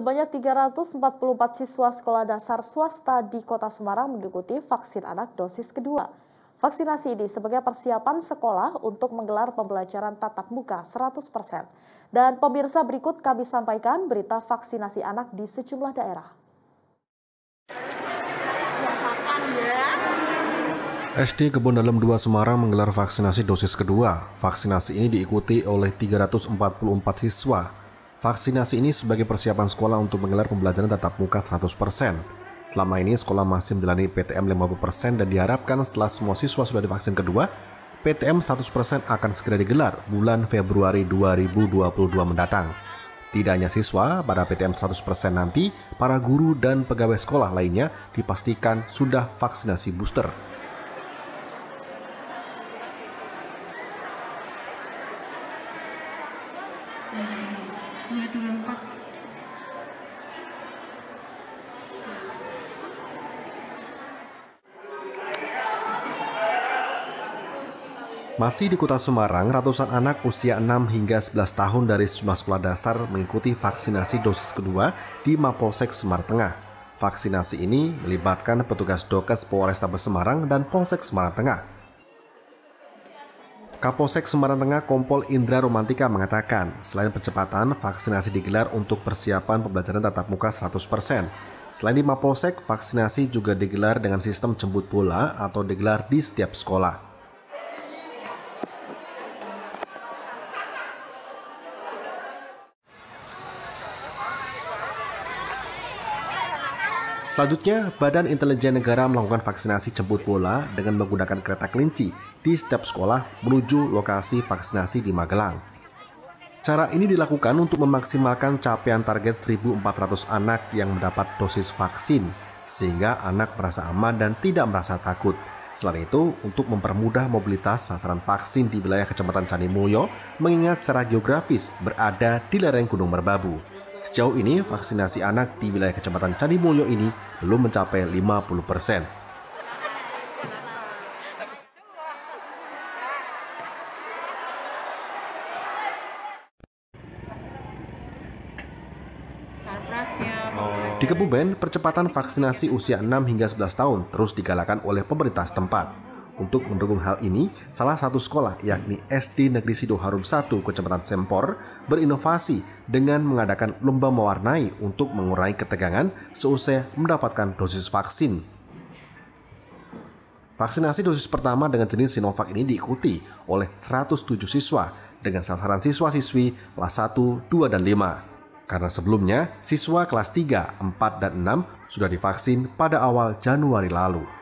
Sebanyak 344 siswa sekolah dasar swasta di kota Semarang mengikuti vaksin anak dosis kedua. Vaksinasi ini sebagai persiapan sekolah untuk menggelar pembelajaran tatap muka 100%. Dan pemirsa berikut kami sampaikan berita vaksinasi anak di sejumlah daerah. SD Kebun Dalam 2 Semarang menggelar vaksinasi dosis kedua. Vaksinasi ini diikuti oleh 344 siswa Vaksinasi ini sebagai persiapan sekolah untuk menggelar pembelajaran tatap muka 100%. Selama ini sekolah masih menjalani PTM 50% dan diharapkan setelah semua siswa sudah divaksin kedua, PTM 100% akan segera digelar bulan Februari 2022 mendatang. Tidak hanya siswa, pada PTM 100% nanti, para guru dan pegawai sekolah lainnya dipastikan sudah vaksinasi booster. Thank you. Masih di kota Semarang, ratusan anak usia 6 hingga 11 tahun dari sejumlah sekolah dasar mengikuti vaksinasi dosis kedua di Mapolsek Semar Tengah. Vaksinasi ini melibatkan petugas Dokes Polrestabes Semarang dan Polsek Semarang Tengah. Kapolsek Semarang Tengah Kompol Indra Romantika mengatakan, selain percepatan, vaksinasi digelar untuk persiapan pembelajaran tatap muka 100%. Selain di Mapolsek, vaksinasi juga digelar dengan sistem jemput bola atau digelar di setiap sekolah. Selanjutnya, Badan Intelijen Negara melakukan vaksinasi jemput bola dengan menggunakan kereta kelinci di setiap sekolah menuju lokasi vaksinasi di Magelang. Cara ini dilakukan untuk memaksimalkan capaian target 1.400 anak yang mendapat dosis vaksin, sehingga anak merasa aman dan tidak merasa takut. Selain itu, untuk mempermudah mobilitas sasaran vaksin di wilayah Kecamatan Canimulyo, mengingat secara geografis berada di lereng Gunung Merbabu. Sejauh ini, vaksinasi anak di wilayah Kecamatan Candi Mulyo ini belum mencapai 50 persen. Di Kebumen, percepatan vaksinasi usia 6 hingga 11 tahun terus digalakan oleh pemerintah setempat. Untuk mendukung hal ini, salah satu sekolah yakni SD Negeri Sido Harum 1 Kecamatan Sempor berinovasi dengan mengadakan lomba mewarnai untuk mengurai ketegangan seusai mendapatkan dosis vaksin. Vaksinasi dosis pertama dengan jenis Sinovac ini diikuti oleh 107 siswa dengan sasaran siswa-siswi kelas 1, 2, dan 5. Karena sebelumnya, siswa kelas 3, 4, dan 6 sudah divaksin pada awal Januari lalu.